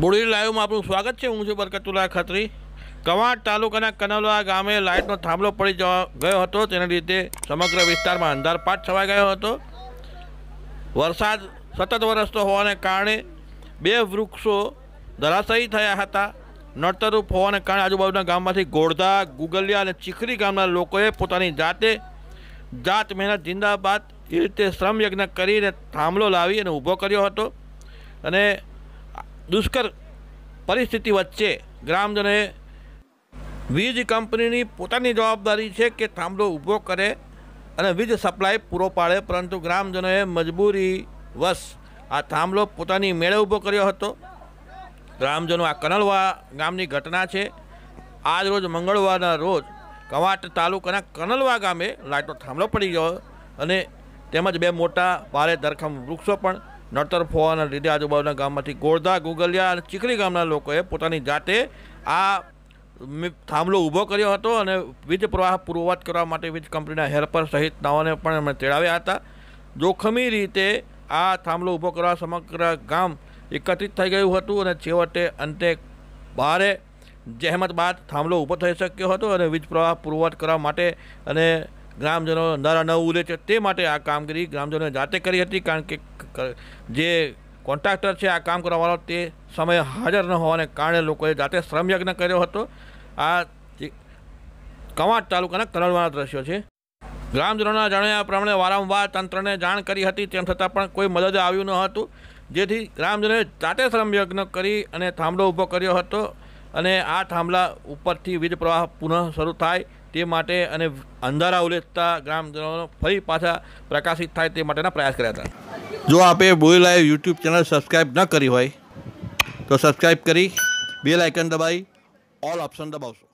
બોડેલી લાઈવમાં આપણું સ્વાગત છે હું છું બરકતુલ્લા ખત્રી કવાંટ તાલુકાના કનવલા ગામે લાઇટનો થાંભલો પડી ગયો હતો તેના લીધે સમગ્ર વિસ્તારમાં અંધારપાટ છવાઈ ગયો હતો વરસાદ સતત વરસતો હોવાને કારણે બે વૃક્ષો ધરાશયી થયા હતા નડતરૂપ હોવાને કારણે આજુબાજુના ગામમાંથી ગોળધા ગુગલિયા અને ચીખરી ગામના લોકોએ પોતાની જાતે જાત મહેનત જિંદાબાદ એ રીતે શ્રમયજ્ઞ કરીને થાંભલો લાવી અને ઊભો કર્યો હતો અને દુષ્કર પરિસ્થિતિ વચ્ચે ગ્રામજનોએ વીજ કંપનીની પોતાની જવાબદારી છે કે થાંભલો ઊભો કરે અને વીજ સપ્લાય પૂરો પાડે પરંતુ ગ્રામજનોએ મજબૂરી વશ આ થાંભલો પોતાની મેળે ઊભો કર્યો હતો ગ્રામજનો આ કનલવા ગામની ઘટના છે આજ રોજ મંગળવારના રોજ કવાટ તાલુકાના કનલવા ગામે લાઇટનો થાંભલો પડી ગયો અને તેમજ બે મોટા ભારે ધરખમ વૃક્ષો પણ નડતર ફોવાના લીધે આજુબાજુના ગામમાંથી ગોળધા ગુગલિયા અને ચીખલી ગામના લોકોએ પોતાની જાતે આ થાંભલો ઊભો કર્યો હતો અને વીજ પ્રવાહ પૂર્વવત કરવા માટે વીજ કંપનીના હેરપર સહિત નાઓને પણ એમણે તેડાવ્યા હતા જોખમી રીતે આ થાંભલો ઊભો કરવા સમગ્ર ગામ એકત્રિત થઈ ગયું હતું અને છેવટે અંતે ભારે જહેમત બાદ થાંભલો ઊભો થઈ શક્યો હતો અને વીજ પ્રવાહ પૂર્વવત કરવા માટે અને ગ્રામજનો અંધારા ન ઉડે છે તે માટે આ કામગીરી ગ્રામજનોએ જાતે કરી હતી કારણ કે જે કોન્ટ્રાક્ટર છે આ કામ કરવાવાળો તે સમયે હાજર ન હોવાને કારણે લોકોએ જાતે શ્રમયજ્ઞ કર્યો હતો આ કવાંટ તાલુકાના કનડવાના દ્રશ્યો છે ગ્રામજનોના જણાવ્યા પ્રમાણે વારંવાર તંત્રને જાણ કરી હતી તેમ છતાં પણ કોઈ મદદ આવ્યું ન હતું જેથી ગ્રામજનોએ જાતે શ્રમયજ્ઞ કરી અને થાંભલો ઊભો કર્યો હતો અને આ થાંભલા ઉપરથી વીજ પ્રવાહ પુનઃ શરૂ થાય તે માટે અને અંધારા ઉલેચતા ગ્રામજનો ફરી પાછા પ્રકાશિત થાય તે માટેના પ્રયાસ કર્યા હતા જો આપે બોલી લાઈવ યુટ્યુબ ચેનલ સબસ્ક્રાઈબ ન કરી હોય તો સબસ્ક્રાઈબ કરી બે લાઇકન દબાવી ઓલ ઓપ્શન દબાવશો